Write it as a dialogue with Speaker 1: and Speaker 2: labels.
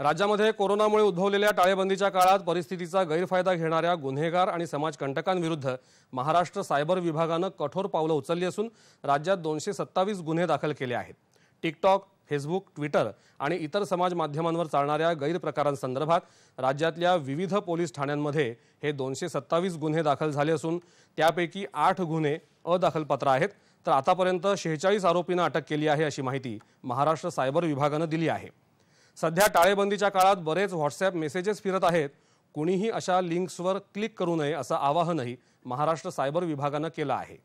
Speaker 1: राज्यामध्ये कोरोनामुळे उद्भवलेल्या टाळेबंदीच्या काळात परिस्थितीचा गैरफायदा घेणाऱ्या गुन्हेगार आणि समाजकंटकांविरुद्ध महाराष्ट्र सायबर विभागानं कठोर पावलं उचलली असून राज्यात दोनशे सत्तावीस गुन्हे दाखल केले आहेत टिकटॉक फेसबुक ट्विटर आणि इतर समाज माध्यमांवर चालणाऱ्या गैरप्रकारांसंदर्भात राज्यातल्या विविध पोलीस ठाण्यांमध्ये हे दोनशे सत्तावीस गुन्हे दाखल झाले असून त्यापैकी आठ गुन्हे अदाखलपत्र आहेत तर आतापर्यंत शेहेचाळीस आरोपींना अटक केली आहे अशी माहिती महाराष्ट्र सायबर विभागानं दिली आहे सध्या टाळेबंदीच्या काळात बरेच व्हॉट्सॲप मेसेजेस फिरत आहेत कुणीही अशा लिंक्सवर क्लिक करू नये असं आवाहनही महाराष्ट्र सायबर विभागानं केलं आहे